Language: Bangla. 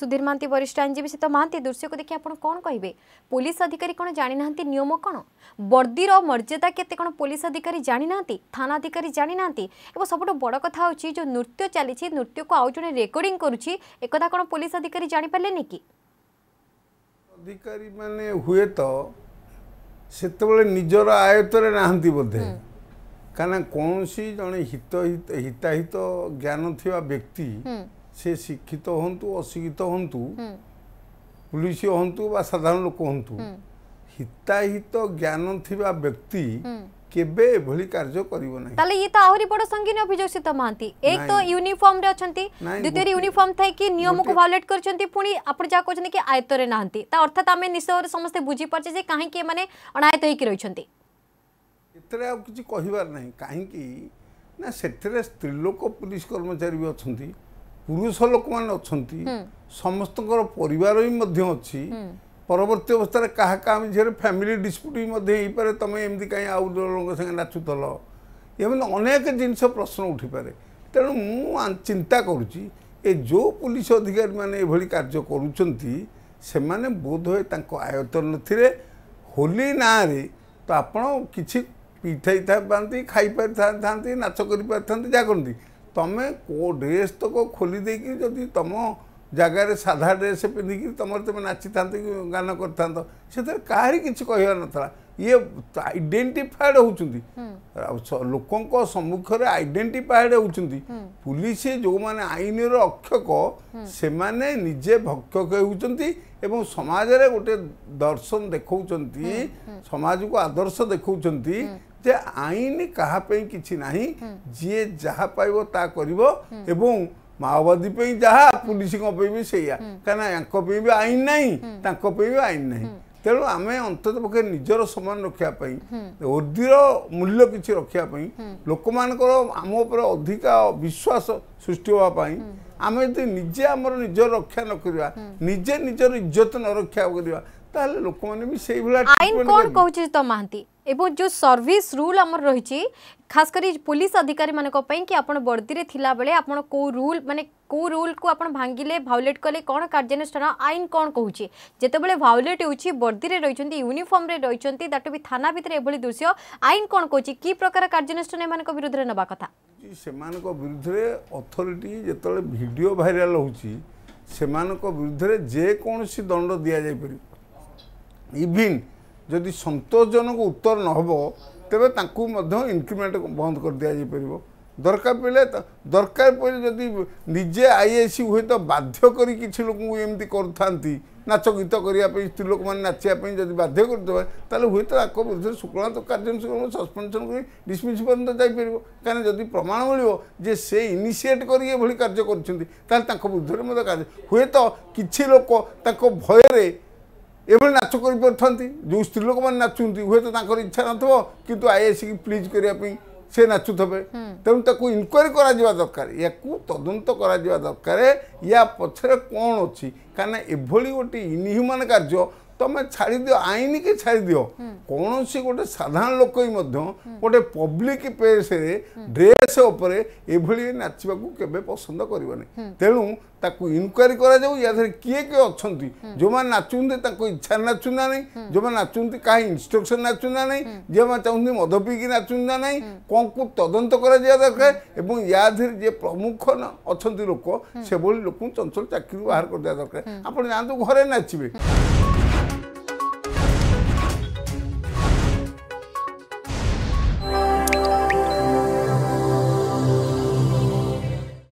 সুধীর মাহান্তি বরিষ্ঠ আইনজীবী সীত মাহান্তি দৃশ্যক দেখি আপনার কম কে পুলিশ অধিকারী কোণ জাঁ না নিয়ম কোণ বর্দির মর্যাদা কেতে কোণ পুলিশ অধিকারী জাঁ না থানাধিকারী জাঁ না এবং সবুঠ বড় কথা হচ্ছে যে নৃত্য চালছে নৃত্যক আউ জন রেকর্ডিং করুছি একথা কোণ পুলিশ অধিকারী জাঁপারে কি অধিকারী মানে হুয়েত সেতবে নিজের আয়তরে না বোধে কারণ কৌশি জন হিত হিতাহিত জ্ঞান থাকা ব্যক্তি से शिक्षित हूँ अशिक्षित हूँ पुलिस हूँ साधारण लोक हूँ हिताहित ज्ञान थी व्यक्ति ताले ये त आहुरी बड संगिन अभिजोषित मानती एक तो यूनिफॉर्म रे अछंती द्वितीय यूनिफॉर्म थाई कि नियम को वायलेट करछंती पुनी आपण जा कोछने कि आयत रे नांती ता अर्थात आमे निसोर समस्त बुझी परछे जे काहे के माने अनायत होई कि रहछंती इतरे आ किछि कहिवार नै काहे कि ना सेतरे स्त्री लोक पुलिस कर्मचारी भी अछंती পুরুষ ଲୋକମାନେ ଅଛନ୍ତି ସମସ୍ତଙ୍କର ପରିବାର ବି ମଧ୍ୟ ଅଛି ପରବର୍ତ୍ତୀ ଅବସ୍ଥାରେ କାହା କାହା ଝିଅରେ ଫ୍ୟାମିଲି ଡିସ୍ପ୍ୟୁଟ୍ ବି ମଧ୍ୟ ହେଇପାରେ ତମେ ଏମିତି କାହିଁ ଆଉ ଜଣଙ୍କ ସାଙ୍ଗେ ନାଚୁଥିଲ ଏମିତି ଅନେକ ଜିନିଷ ପ୍ରଶ୍ନ ଉଠିପାରେ ତେଣୁ ମୁଁ ଚିନ୍ତା କରୁଛି ଏ ଯେଉଁ ପୁଲିସ ଅଧିକାରୀମାନେ ଏଭଳି କାର୍ଯ୍ୟ କରୁଛନ୍ତି ସେମାନେ ବୋଧହୁଏ ତାଙ୍କ ଆୟତ୍ତ ନଥିଲେ ହୋଲି ନାଁରେ ତ ଆପଣ କିଛି ପିଠାଇ ପାରନ୍ତି ଖାଇପାରିଥାନ୍ତି ନାଚ କରିପାରିଥାନ୍ତି ଯାହା କରନ୍ତି ତମେ ଡ୍ରେସ୍ ତକ ଖୋଲି ଦେଇକି ଯଦି ତମ ଜାଗାରେ ସାଧା ଡ୍ରେସ୍ ପିନ୍ଧିକି ତୁମର ତୁମେ ନାଚିଥାନ୍ତ କି ଗାନ କରିଥାନ୍ତ ସେଥିରେ କାହାରି କିଛି କହିବାର ନଥିଲା ଇଏ ଆଇଡେଣ୍ଟିଫାଏଡ୍ ହେଉଛନ୍ତି ଲୋକଙ୍କ ସମ୍ମୁଖରେ ଆଇଡେଣ୍ଟିଫାଏଡ୍ ହେଉଛନ୍ତି ପୁଲିସ ଯେଉଁମାନେ ଆଇନର ଅକ୍ଷକ ସେମାନେ ନିଜେ ଭକ୍ଷକ ହେଉଛନ୍ତି ଏବଂ ସମାଜରେ ଗୋଟେ ଦର୍ଶନ ଦେଖାଉଛନ୍ତି ସମାଜକୁ ଆଦର୍ଶ ଦେଖାଉଛନ୍ତି ଯେ ଆଇନ କାହା ପାଇଁ କିଛି ନାହିଁ ଯିଏ ଯାହା ପାଇବ ତା କରିବ ଏବଂ ମାଓବାଦୀ ପାଇଁ ଯାହା ପୋଲିସଙ୍କ ପାଇଁ ବି ସେଇଆ କାହିଁକିନା ୟାଙ୍କ ପାଇଁ ବି ଆଇନ ନାହିଁ ତାଙ୍କ ପାଇଁ ବି ଆଇନ ନାହିଁ ତେଣୁ ଆମେ ଅନ୍ତତଃ ପକ୍ଷେ ନିଜର ସମ୍ମାନ ରଖିବା ପାଇଁ ଓର୍ଦ୍ଧିର ମୂଲ୍ୟ କିଛି ରଖିବା ପାଇଁ ଲୋକମାନଙ୍କର ଆମ ଉପରେ ଅଧିକା ବିଶ୍ୱାସ ସୃଷ୍ଟି ହେବା ପାଇଁ ଆମେ ଯଦି ନିଜେ ଆମର ନିଜର ରକ୍ଷା ନ କରିବା ନିଜେ ନିଜର ଇଜ୍ଜତ ନ ରକ୍ଷା କରିବା ତାହେଲେ ଲୋକମାନେ ବି ସେଇଭଳିଆ আইন কোন କହୁଛି তো মানতি এবং যে সার্ভিস রুল আমার রয়েছে খাস করে পুলিশ অধিকারী পাই কি আপন বর্দিরে থিলা বেলে আপন কো রুল মানে কো রুল কো আপন ভাঙ্গিলে ভাওলেট কলে কোন কার্যনুষ্ঠান আইন কোণ কৌছে যেতবে ভাওলেট হচ্ছে বর্দিরে রইছন্তি ইউনিফর্ম রে রইছন্তি তাটু বি থানা ভিতরে এবলি দৃশ্য আইন কোন কৌছে কি প্রকার কার্যানুষ্ঠান এমান বিরুদ্ধে নেওয়া কথা সেমান বিরুদ্ধে অথরিটি যেতবে ভিডিও ভাইরাল হচ্ছে সেমান বিরুদ্ধে যে কোনসি দণ্ড দিয়া যাই যাইপারিব ଇଭିନ୍ ଯଦି ସନ୍ତୋଷଜନକ ଉତ୍ତର ନ ହେବ ତେବେ ତାଙ୍କୁ ମଧ୍ୟ ଇନକ୍ରିମେଣ୍ଟ ବନ୍ଦ କରି ଦିଆଯାଇପାରିବ ଦରକାର ପଡ଼ିଲେ ଦରକାର ପଡ଼ିଲେ ଯଦି ନିଜେ ଆଇ ଏ ସି ହୁଏତ ବାଧ୍ୟ କରି କିଛି ଲୋକଙ୍କୁ ଏମିତି କରୁଥାନ୍ତି ନାଚ ଗୀତ କରିବା ପାଇଁ ସ୍ତ୍ରୀ ଲୋକମାନେ ନାଚିବା ପାଇଁ ଯଦି ବାଧ୍ୟ କରୁଥିବେ ତାହେଲେ ହୁଏତ ତାଙ୍କ ବିରୁଦ୍ଧରେ ଶୁକ୍ଳାନ୍ତ କାର୍ଯ୍ୟାନୁଷ୍ଠାନ ସସ୍ପେନ୍ସନ୍ କରି ଡିସମିସ୍ ପର୍ଯ୍ୟନ୍ତ ଯାଇପାରିବ କାରଣ ଯଦି ପ୍ରମାଣ ମିଳିବ ଯେ ସେ ଇନିସିଏଟ୍ କରି ଏଭଳି କାର୍ଯ୍ୟ କରୁଛନ୍ତି ତାହେଲେ ତାଙ୍କ ବିରୁଦ୍ଧରେ ମଧ୍ୟ କାର୍ଯ୍ୟ ହୁଏତ କିଛି ଲୋକ ତାଙ୍କ ଭୟରେ এভাবে নাচ করিপারুম যে স্ত্রী লোক মানে নাচুটি হুয়ে তো তাঁর ইচ্ছা নথব কিন্তু আইএসি কি প্লিজ করা সে নাচুথবে তেমন তাকে ইনকোয়ারি করা যা দরকার ইয়াকু তদন্ত করা দরকার ইয়া পছরে কোণ অছি কারণ এভাবে গোটি ইনহ্যুমান কার্য ତମେ ଛାଡ଼ିଦିଅ ଆଇନକି ଛାଡ଼ିଦିଅ କୌଣସି ଗୋଟେ ସାଧାରଣ ଲୋକ ହିଁ ମଧ୍ୟ ଗୋଟେ ପବ୍ଲିକ ପ୍ଲେସ୍ରେ ଡ୍ରେସ୍ ଉପରେ ଏଭଳି ନାଚିବାକୁ କେବେ ପସନ୍ଦ କରିବନି ତେଣୁ ତାକୁ ଇନକ୍ୱାରି କରାଯାଉ ୟା ଦେହରେ କିଏ କିଏ ଅଛନ୍ତି ଯେଉଁମାନେ ନାଚୁଛନ୍ତି ତାଙ୍କ ଇଚ୍ଛାରେ ନାଚୁଛନ୍ତି ନା ନାହିଁ ଯେଉଁମାନେ ନାଚୁଛନ୍ତି କାହା ଇନଷ୍ଟ୍ରକ୍ସନ୍ ନାଚୁଛନ୍ତି ନା ନାହିଁ ଯେଉଁମାନେ ଚାହୁଁଛନ୍ତି ମଦ ପିଇକି ନାଚୁଛନ୍ତି ନା ନାହିଁ କ'ଣକୁ ତଦନ୍ତ କରାଯିବା ଦରକାର ଏବଂ ୟା ଦେହରେ ଯିଏ ପ୍ରମୁଖ ଅଛନ୍ତି ଲୋକ ସେଭଳି ଲୋକଙ୍କୁ ଚଞ୍ଚଳ ଚାକିରିରୁ ବାହାର କରିଦେବା ଦରକାର ଆପଣ ଯାଆନ୍ତୁ ଘରେ ନାଚିବେ